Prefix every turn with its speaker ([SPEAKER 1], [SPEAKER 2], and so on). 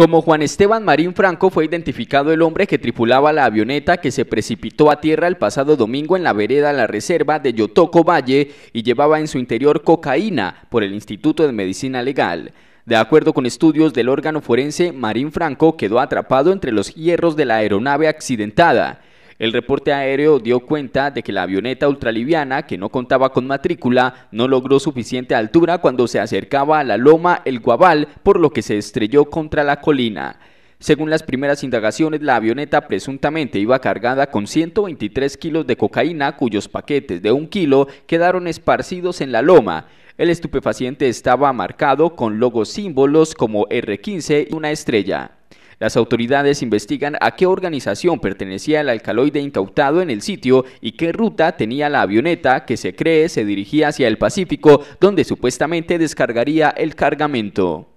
[SPEAKER 1] Como Juan Esteban Marín Franco fue identificado el hombre que tripulaba la avioneta que se precipitó a tierra el pasado domingo en la vereda La Reserva de Yotoco Valle y llevaba en su interior cocaína por el Instituto de Medicina Legal. De acuerdo con estudios del órgano forense, Marín Franco quedó atrapado entre los hierros de la aeronave accidentada. El reporte aéreo dio cuenta de que la avioneta ultraliviana, que no contaba con matrícula, no logró suficiente altura cuando se acercaba a la loma El Guabal, por lo que se estrelló contra la colina. Según las primeras indagaciones, la avioneta presuntamente iba cargada con 123 kilos de cocaína, cuyos paquetes de un kilo quedaron esparcidos en la loma. El estupefaciente estaba marcado con logos símbolos como R15 y una estrella. Las autoridades investigan a qué organización pertenecía el alcaloide incautado en el sitio y qué ruta tenía la avioneta que se cree se dirigía hacia el Pacífico, donde supuestamente descargaría el cargamento.